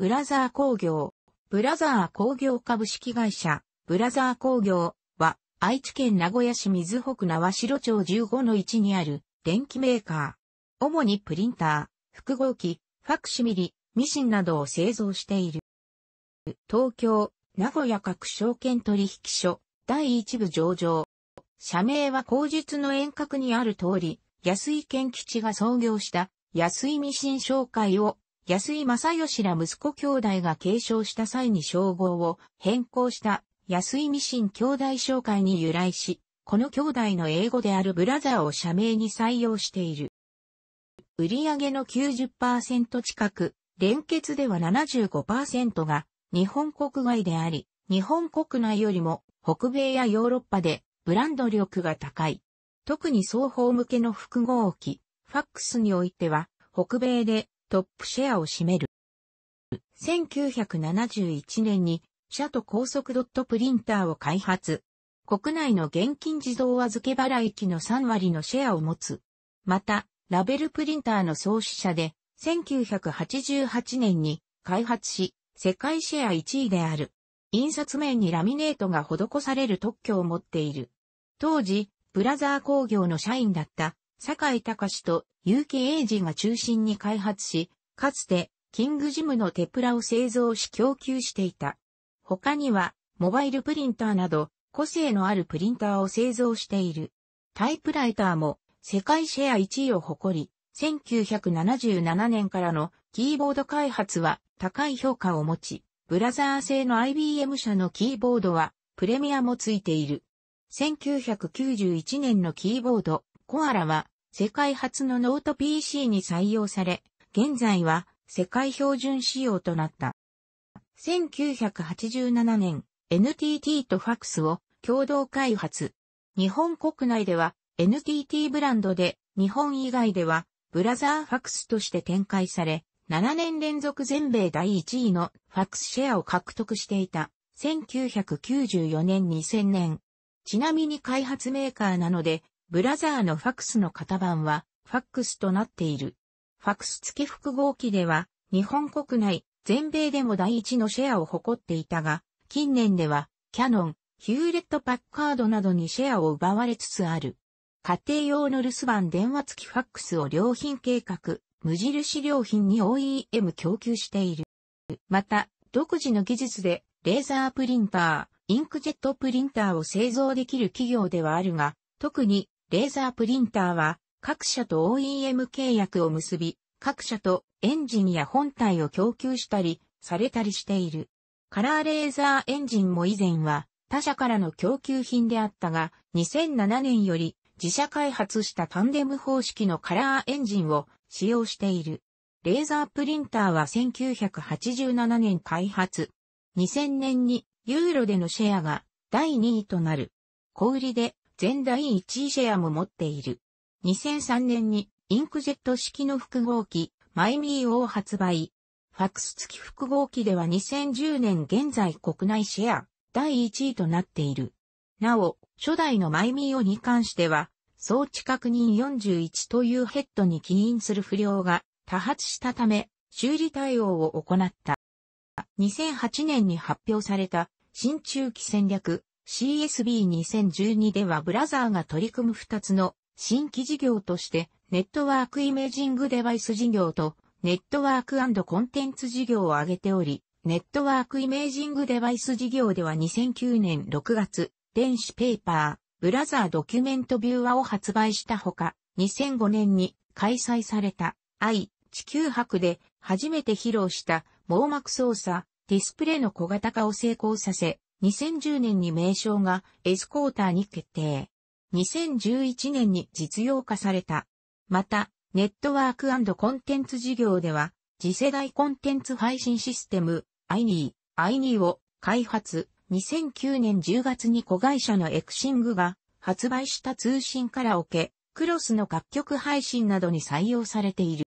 ブラザー工業、ブラザー工業株式会社、ブラザー工業は、愛知県名古屋市水北縄城町1 5置にある電機メーカー。主にプリンター、複合機、ファクシミリ、ミシンなどを製造している。東京、名古屋各証券取引所、第一部上場。社名は口述の遠隔にある通り、安井県吉が創業した安井ミシン商会を安井正義ら息子兄弟が継承した際に称号を変更した安井ミシン兄弟紹介に由来し、この兄弟の英語であるブラザーを社名に採用している。売上の90%近く、連結では75%が日本国外であり、日本国内よりも北米やヨーロッパでブランド力が高い。特に双方向けの複合機、ファックスにおいては、北米でトップシェアを占める。1971年に、社と高速ドットプリンターを開発。国内の現金自動預け払い機の3割のシェアを持つ。また、ラベルプリンターの創始者で、1988年に開発し、世界シェア1位である。印刷面にラミネートが施される特許を持っている。当時、ブラザー工業の社員だった、坂井隆と結城英二が中心に開発し、かつて、キングジムのテプラを製造し供給していた。他には、モバイルプリンターなど、個性のあるプリンターを製造している。タイプライターも、世界シェア1位を誇り、1977年からのキーボード開発は高い評価を持ち、ブラザー製の IBM 社のキーボードはプレミアもついている。1991年のキーボード、コアラは世界初のノート PC に採用され、現在は世界標準仕様となった。1987年、NTT とファクスを共同開発。日本国内では NTT ブランドで、日本以外ではブラザーファクスとして展開され、7年連続全米第1位のファクスシェアを獲得していた。1994年2000年。ちなみに開発メーカーなので、ブラザーのファックスの型番は、ファックスとなっている。ファックス付複合機では、日本国内、全米でも第一のシェアを誇っていたが、近年では、キャノン、ヒューレット・パッカードなどにシェアを奪われつつある。家庭用の留守番電話付きファックスを良品計画、無印良品に OEM 供給している。また、独自の技術で、レーザープリンター、インクジェットプリンターを製造できる企業ではあるが、特にレーザープリンターは各社と OEM 契約を結び、各社とエンジンや本体を供給したり、されたりしている。カラーレーザーエンジンも以前は他社からの供給品であったが、2007年より自社開発したタンデム方式のカラーエンジンを使用している。レーザープリンターは1987年開発。2000年にユーロでのシェアが第2位となる。小売りで全第1位シェアも持っている。2003年にインクジェット式の複合機、マイミーを発売。ファクス付き複合機では2010年現在国内シェア第1位となっている。なお、初代のマイミーをに関しては、装置確認41というヘッドに起因する不良が多発したため、修理対応を行った。2008年に発表された新中期戦略 CSB2012 ではブラザーが取り組む2つの新規事業としてネットワークイメージングデバイス事業とネットワークコンテンツ事業を挙げており、ネットワークイメージングデバイス事業では2009年6月、電子ペーパー、ブラザードキュメントビューアを発売したほか、2005年に開催された I 地球博で初めて披露した網膜操作、ディスプレイの小型化を成功させ、2010年に名称がエスコーターに決定。2011年に実用化された。また、ネットワークコンテンツ事業では、次世代コンテンツ配信システム、i n e i n e を開発。2009年10月に子会社のエクシングが発売した通信カラオケ、クロスの楽曲配信などに採用されている。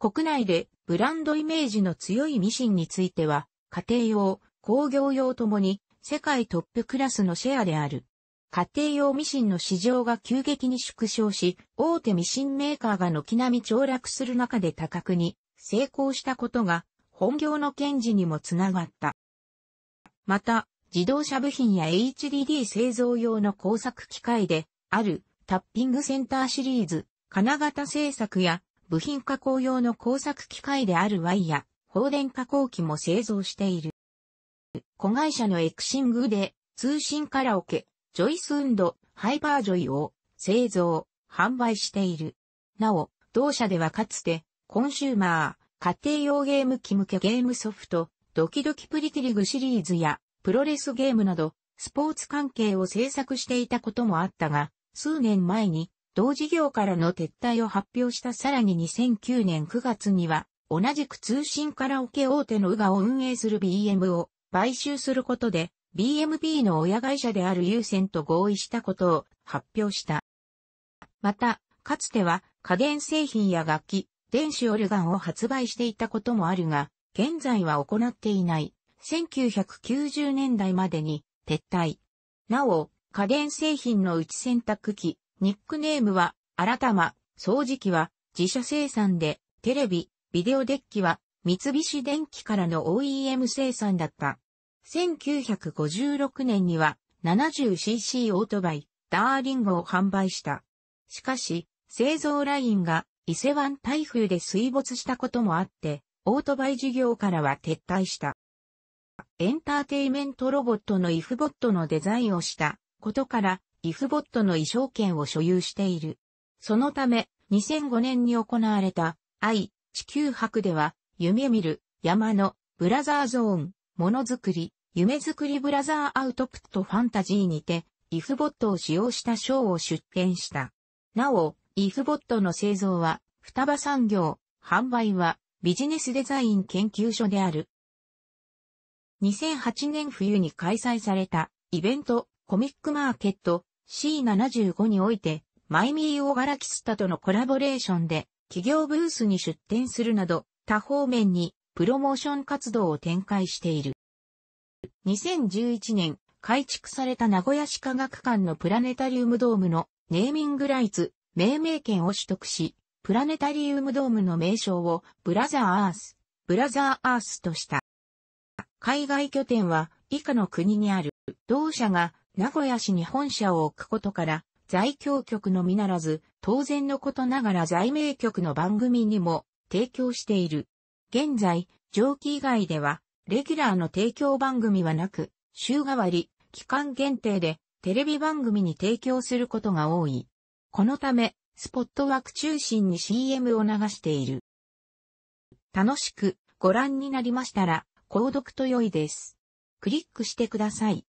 国内でブランドイメージの強いミシンについては、家庭用、工業用ともに世界トップクラスのシェアである。家庭用ミシンの市場が急激に縮小し、大手ミシンメーカーが軒並み凋落する中で多角に成功したことが本業の堅持にもつながった。また、自動車部品や HDD 製造用の工作機械であるタッピングセンターシリーズ、金型製作や部品加工用の工作機械であるワイヤ、放電加工機も製造している。子会社のエクシングで、通信カラオケ、ジョイスウンド、ハイパージョイを製造、販売している。なお、同社ではかつて、コンシューマー、家庭用ゲーム機向けゲームソフト、ドキドキプリティリグシリーズや、プロレスゲームなど、スポーツ関係を制作していたこともあったが、数年前に、同事業からの撤退を発表したさらに2009年9月には、同じく通信カラオケ大手のウガを運営する BM を買収することで BMP の親会社である優先と合意したことを発表した。また、かつては家電製品や楽器、電子オルガンを発売していたこともあるが、現在は行っていない。1990年代までに撤退。なお、家電製品の内洗濯機、ニックネームは、新たま、掃除機は自社生産で、テレビ、ビデオデッキは三菱電機からの OEM 生産だった。1956年には 70cc オートバイ、ダーリンゴを販売した。しかし、製造ラインが伊勢湾台風で水没したこともあって、オートバイ事業からは撤退した。エンターテイメントロボットのイフボットのデザインをしたことから、イフボットの衣装権を所有している。そのため、2005年に行われた、愛、地球博では、夢見る、山の、ブラザーゾーン、ものづくり、夢作りブラザーアウトプットファンタジーにて、イフボットを使用したショーを出展した。なお、イフボットの製造は、双葉産業、販売は、ビジネスデザイン研究所である。2008年冬に開催された、イベント、コミックマーケット、C75 において、マイミーオガラキスタとのコラボレーションで、企業ブースに出展するなど、多方面にプロモーション活動を展開している。2011年、改築された名古屋市科学館のプラネタリウムドームのネーミングライツ、命名権を取得し、プラネタリウムドームの名称をブラザーアース、ブラザーアースとした。海外拠点は以下の国にある。同社が名古屋市に本社を置くことから、在京局のみならず、当然のことながら在名局の番組にも提供している。現在、蒸気以外では、レギュラーの提供番組はなく、週替わり、期間限定で、テレビ番組に提供することが多い。このため、スポット枠中心に CM を流している。楽しくご覧になりましたら、購読と良いです。クリックしてください。